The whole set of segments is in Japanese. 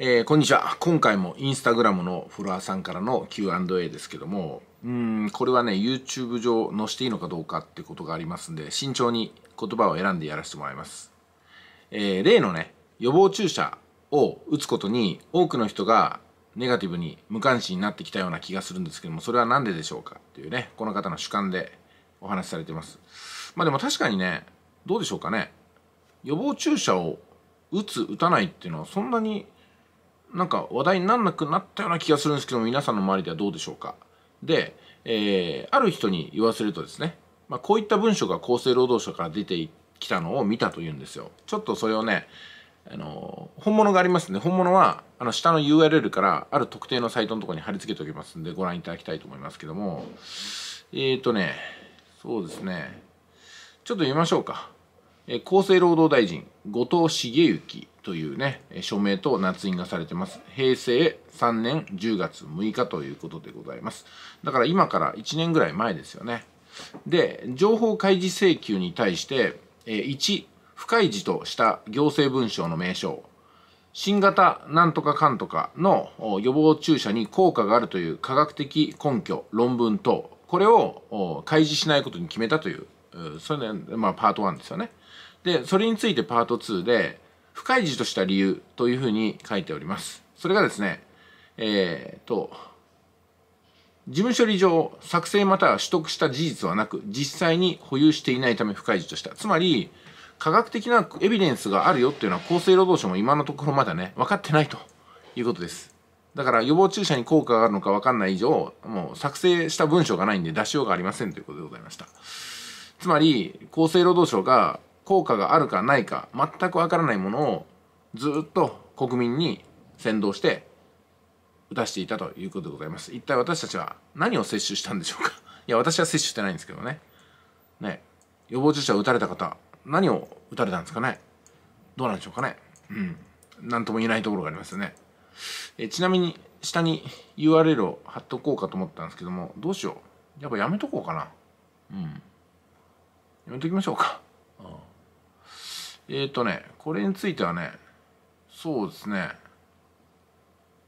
えー、こんにちは。今回もインスタグラムのフォロワーさんからの Q&A ですけども、うん、これはね、YouTube 上載していいのかどうかってことがありますんで、慎重に言葉を選んでやらせてもらいます。えー、例のね、予防注射を打つことに多くの人がネガティブに無関心になってきたような気がするんですけども、それは何ででしょうかっていうね、この方の主観でお話しされてます。まあでも確かにね、どうでしょうかね。予防注射を打つ、打たないっていうのはそんなになんか話題になんなくなったような気がするんですけども、皆さんの周りではどうでしょうか。で、えー、ある人に言わせるとですね、まあ、こういった文書が厚生労働省から出てきたのを見たというんですよ。ちょっとそれをね、あの本物がありますんで本物はあの下の URL からある特定のサイトのところに貼り付けておきますんでご覧いただきたいと思いますけどもえっ、ー、とねそうですねちょっと見ましょうか、えー、厚生労働大臣後藤茂之というね、署名と捺印がされてます。平成3年10月6日ということでございます。だから今から1年ぐらい前ですよね。で、情報開示請求に対して、1、不開示とした行政文書の名称、新型なんとかかんとかの予防注射に効果があるという科学的根拠、論文等、これを開示しないことに決めたという、それ、ね、まあ、パート1ですよね。で、それについてパート2で、不開示とした理由というふうに書いております。それがですね、えー、と、事務処理上、作成または取得した事実はなく、実際に保有していないため不開示とした。つまり、科学的なエビデンスがあるよっていうのは厚生労働省も今のところまだね、分かってないということです。だから予防注射に効果があるのか分かんない以上、もう作成した文章がないんで出しようがありませんということでございました。つまり、厚生労働省が効果があるかないか全くわからないものをずっと国民に先導して打たしていたということでございます一体私たちは何を接種したんでしょうか いや私は接種してないんですけどねね予防注射を打たれた方何を打たれたんですかねどうなんでしょうかねうん何とも言えないところがありますよねえちなみに下に URL を貼っとこうかと思ったんですけどもどうしようやっぱやめとこうかなうんやめときましょうかえっ、ー、とね、これについてはね、そうですね、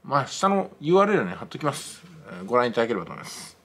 まあ、下の URL ね、貼っときます。ご覧いただければと思います。